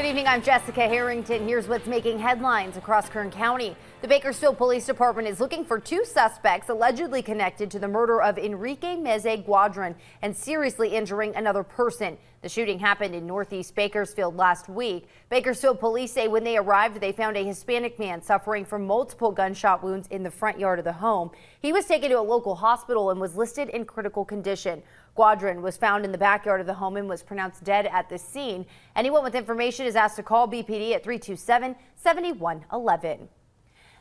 Good evening. I'm Jessica Harrington. Here's what's making headlines across Kern County. The Bakersfield Police Department is looking for two suspects allegedly connected to the murder of Enrique Meze Guadron and seriously injuring another person. The shooting happened in Northeast Bakersfield last week. Bakersfield police say when they arrived, they found a Hispanic man suffering from multiple gunshot wounds in the front yard of the home. He was taken to a local hospital and was listed in critical condition. Squadron was found in the backyard of the home and was pronounced dead at the scene. Anyone with information is asked to call BPD at 327 7111.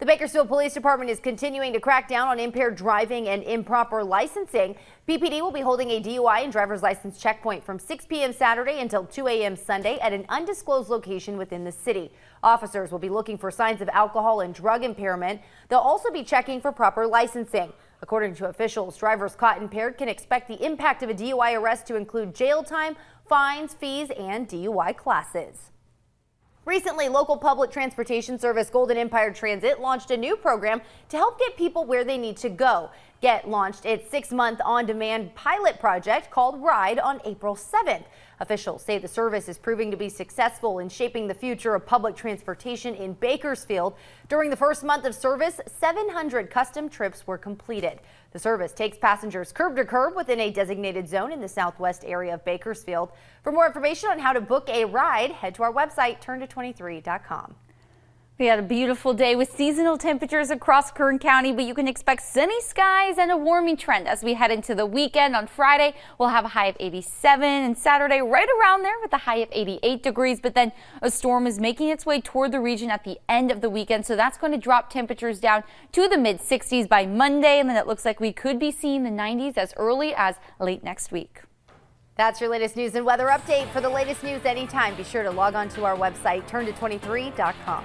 The Bakersfield Police Department is continuing to crack down on impaired driving and improper licensing. BPD will be holding a DUI and driver's license checkpoint from 6 p.m. Saturday until 2 a.m. Sunday at an undisclosed location within the city. Officers will be looking for signs of alcohol and drug impairment. They'll also be checking for proper licensing. According to officials, drivers caught impaired can expect the impact of a DUI arrest to include jail time, fines, fees, and DUI classes. Recently, local public transportation service Golden Empire Transit launched a new program to help get people where they need to go. Get launched its six month on demand pilot project called Ride on April 7th. Officials say the service is proving to be successful in shaping the future of public transportation in Bakersfield. During the first month of service, 700 custom trips were completed. The service takes passengers curb to curb within a designated zone in the southwest area of Bakersfield. For more information on how to book a ride, head to our website, turn223.com. We had a beautiful day with seasonal temperatures across Kern County, but you can expect sunny skies and a warming trend as we head into the weekend. On Friday, we'll have a high of 87 and Saturday right around there with a high of 88 degrees. But then a storm is making its way toward the region at the end of the weekend. So that's going to drop temperatures down to the mid 60s by Monday. And then it looks like we could be seeing the 90s as early as late next week. That's your latest news and weather update. For the latest news anytime, be sure to log on to our website, turn to 23.com.